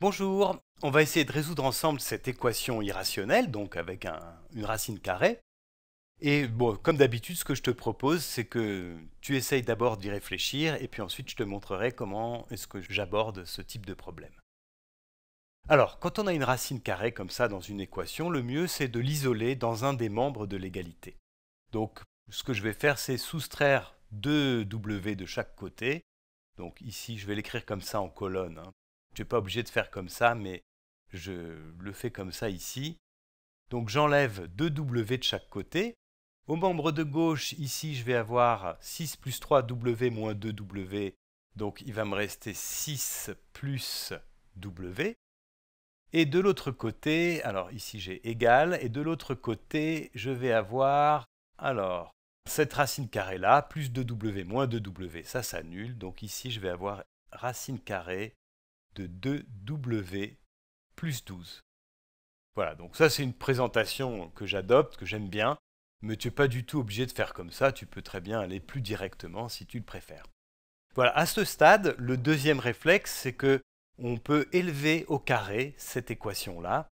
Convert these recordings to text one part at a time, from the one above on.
Bonjour, on va essayer de résoudre ensemble cette équation irrationnelle, donc avec une racine carrée. Et bon, comme d'habitude, ce que je te propose, c'est que tu essayes d'abord d'y réfléchir, et puis ensuite je te montrerai comment est-ce que j'aborde ce type de problème. Alors, quand on a une racine carrée comme ça dans une équation, le mieux c'est de l'isoler dans un des membres de l'égalité. Donc, ce que je vais faire, c'est soustraire 2w de chaque côté. Donc ici, je vais l'écrire comme ça en colonne, hein. Tu vais pas obligé de faire comme ça, mais je le fais comme ça ici. Donc j'enlève 2W de chaque côté. Au membre de gauche, ici, je vais avoir 6 plus 3W moins 2W. Donc il va me rester 6 plus W. Et de l'autre côté, alors ici j'ai égal, et de l'autre côté, je vais avoir, alors, cette racine carrée là, plus 2w moins 2w, ça s'annule, donc ici je vais avoir racine carrée de 2W plus 12. Voilà, donc ça c'est une présentation que j'adopte, que j'aime bien, mais tu n'es pas du tout obligé de faire comme ça, tu peux très bien aller plus directement si tu le préfères. Voilà, à ce stade, le deuxième réflexe, c'est que on peut élever au carré cette équation-là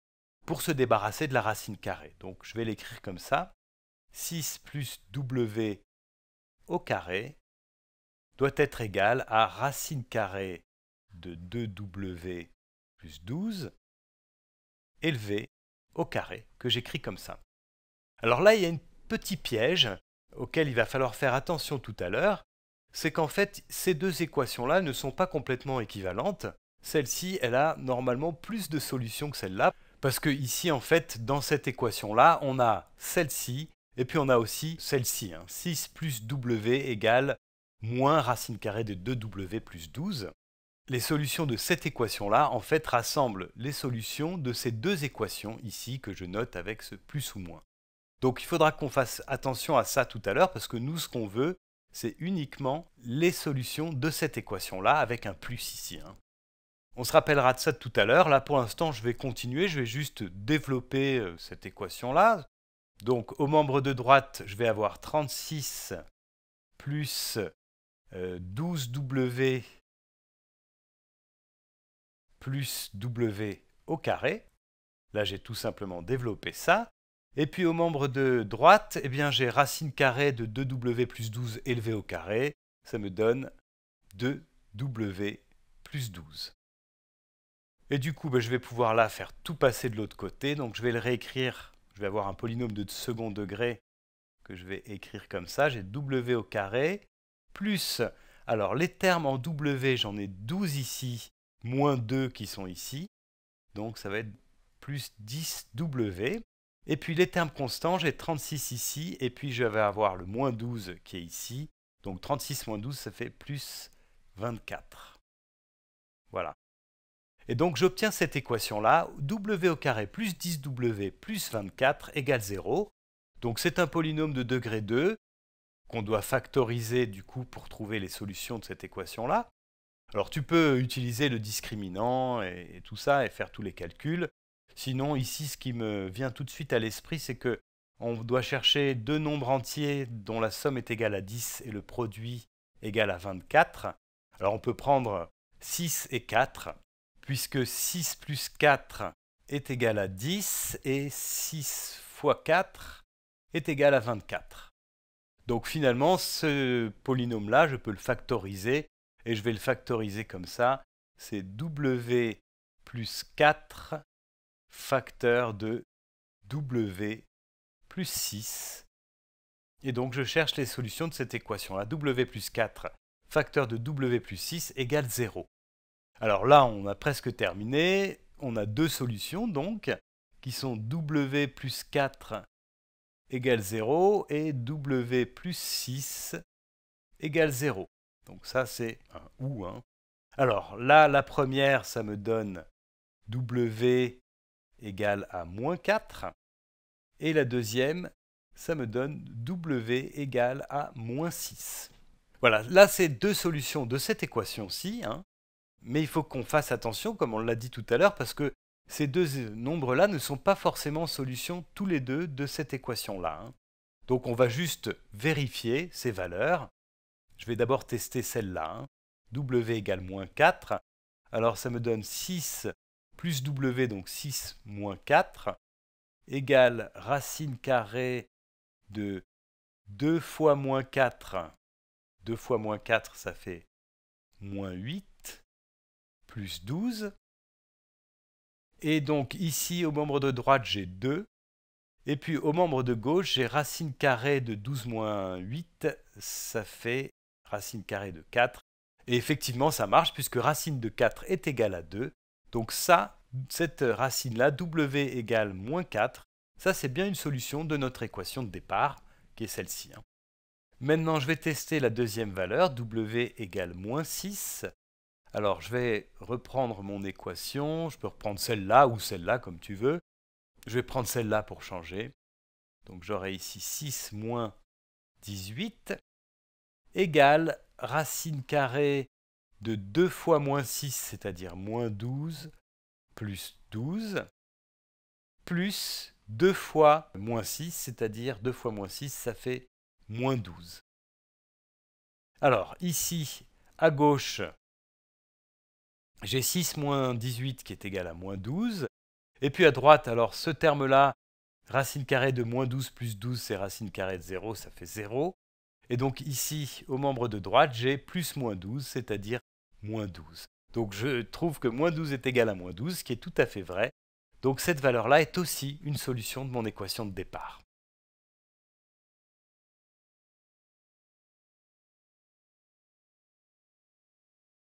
pour se débarrasser de la racine carrée. Donc je vais l'écrire comme ça. 6 plus w au carré doit être égal à racine carrée de 2w plus 12 élevé au carré, que j'écris comme ça. Alors là, il y a un petit piège auquel il va falloir faire attention tout à l'heure, c'est qu'en fait, ces deux équations-là ne sont pas complètement équivalentes. Celle-ci, elle a normalement plus de solutions que celle-là, parce que ici, en fait, dans cette équation-là, on a celle-ci, et puis on a aussi celle-ci. 6 hein. plus w égale moins racine carrée de 2w plus 12. Les solutions de cette équation-là, en fait, rassemblent les solutions de ces deux équations ici que je note avec ce plus ou moins. Donc il faudra qu'on fasse attention à ça tout à l'heure parce que nous, ce qu'on veut, c'est uniquement les solutions de cette équation-là avec un plus ici. Hein. On se rappellera de ça tout à l'heure. Là, pour l'instant, je vais continuer. Je vais juste développer euh, cette équation-là. Donc, au membre de droite, je vais avoir 36 plus 12w euh, plus W au carré. Là, j'ai tout simplement développé ça. Et puis au membre de droite, eh bien, j'ai racine carrée de 2W plus 12 élevé au carré. Ça me donne 2W plus 12. Et du coup, bah, je vais pouvoir là faire tout passer de l'autre côté. Donc je vais le réécrire. Je vais avoir un polynôme de second degré que je vais écrire comme ça. J'ai W au carré plus... Alors les termes en W, j'en ai 12 ici moins 2 qui sont ici. Donc ça va être plus 10W. Et puis les termes constants, j'ai 36 ici, et puis je vais avoir le moins 12 qui est ici. Donc 36 moins 12, ça fait plus 24. Voilà. Et donc j'obtiens cette équation-là, w au carré plus 10w plus 24 égale 0. Donc c'est un polynôme de degré 2 qu'on doit factoriser du coup pour trouver les solutions de cette équation-là. Alors tu peux utiliser le discriminant et, tout ça et faire tous les calculs. Sinon, ici, ce qui me vient tout de suite à l'esprit, c'est que on doit chercher deux nombres entiers dont la somme est égale à 10 et le produit égal à 24. Alors on peut prendre 6 et 4, puisque 6 plus 4 est égal à 10 et 6 fois 4 est égal à 24. Donc finalement, ce polynôme-là, je peux le factoriser et je vais le factoriser comme ça. C'est W plus 4 facteur de W plus 6. Et donc je cherche les solutions de cette équation-là. W plus 4 facteur de W plus 6 égale 0. Alors là, on a presque terminé. On a deux solutions donc, qui sont W plus 4 égale 0 et W plus 6 égale 0. Donc ça, c'est un ou. Hein. Alors là, la première, ça me donne W égale à moins 4. Et la deuxième, ça me donne W égale à moins 6. Voilà, là, c'est deux solutions de cette équation-ci. Hein. Mais il faut qu'on fasse attention, comme on l'a dit tout à l'heure, parce que ces deux euh, nombres-là ne sont pas forcément solutions tous les deux de cette équation-là. Hein. Donc on va juste vérifier ces valeurs je vais d'abord tester celle-là. Hein. W égale moins 4. Alors ça me donne 6 plus W, donc 6 moins 4, égale racine carrée de 2 fois moins 4. 2 fois moins 4, ça fait moins 8, plus 12. Et donc ici, au membre de droite, j'ai 2. Et puis au membre de gauche, j'ai racine carrée de 12 moins 8, ça fait racine carrée de 4. Et effectivement, ça marche puisque racine de 4 est égale à 2. Donc ça, cette racine-là, w égale moins 4, ça c'est bien une solution de notre équation de départ, qui est celle-ci. Hein. Maintenant, je vais tester la deuxième valeur, w égale moins 6. Alors, je vais reprendre mon équation, je peux reprendre celle-là ou celle-là, comme tu veux. Je vais prendre celle-là pour changer. Donc, j'aurai ici 6 moins 18 égale racine carrée de 2 fois moins 6, c'est-à-dire moins 12, plus 12, plus 2 fois moins 6, c'est-à-dire 2 fois moins 6, ça fait moins 12. Alors ici, à gauche, j'ai 6 moins 18 qui est égal à moins 12. Et puis à droite, alors ce terme-là, racine carrée de moins 12 plus 12, c'est racine carrée de 0, ça fait 0. Et donc ici, au membre de droite, j'ai plus moins 12, c'est-à-dire moins 12. Donc je trouve que moins 12 est égal à moins 12, ce qui est tout à fait vrai. Donc cette valeur-là est aussi une solution de mon équation de départ.